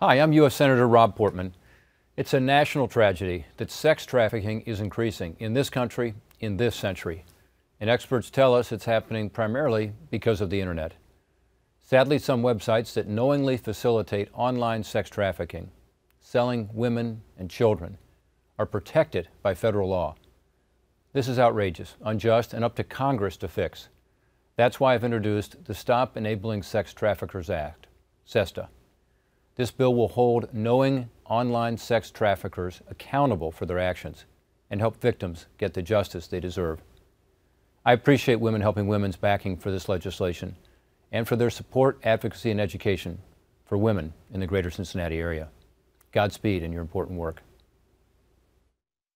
Hi, I'm U.S. Senator Rob Portman. It's a national tragedy that sex trafficking is increasing in this country in this century. And experts tell us it's happening primarily because of the internet. Sadly, some websites that knowingly facilitate online sex trafficking, selling women and children, are protected by federal law. This is outrageous, unjust, and up to Congress to fix. That's why I've introduced the Stop Enabling Sex Traffickers Act, SESTA. This bill will hold knowing online sex traffickers accountable for their actions and help victims get the justice they deserve. I appreciate Women Helping Women's backing for this legislation and for their support, advocacy, and education for women in the greater Cincinnati area. Godspeed in your important work.